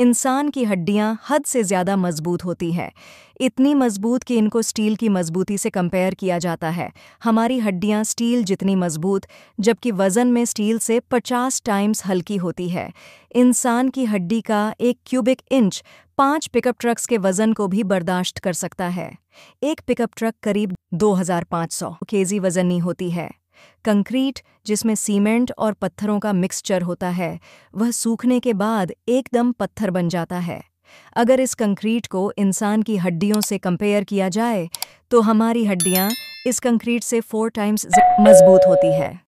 इंसान की हड्डियाँ हद से ज़्यादा मजबूत होती हैं इतनी मजबूत कि इनको स्टील की मजबूती से कंपेयर किया जाता है हमारी हड्डियाँ स्टील जितनी मजबूत जबकि वज़न में स्टील से 50 टाइम्स हल्की होती है इंसान की हड्डी का एक क्यूबिक इंच पाँच पिकअप ट्रक्स के वज़न को भी बर्दाश्त कर सकता है एक पिकअप ट्रक करीब दो हजार वज़नी होती है कंक्रीट जिसमें सीमेंट और पत्थरों का मिक्सचर होता है वह सूखने के बाद एकदम पत्थर बन जाता है अगर इस कंक्रीट को इंसान की हड्डियों से कंपेयर किया जाए तो हमारी हड्डियाँ इस कंक्रीट से फोर टाइम्स मजबूत होती है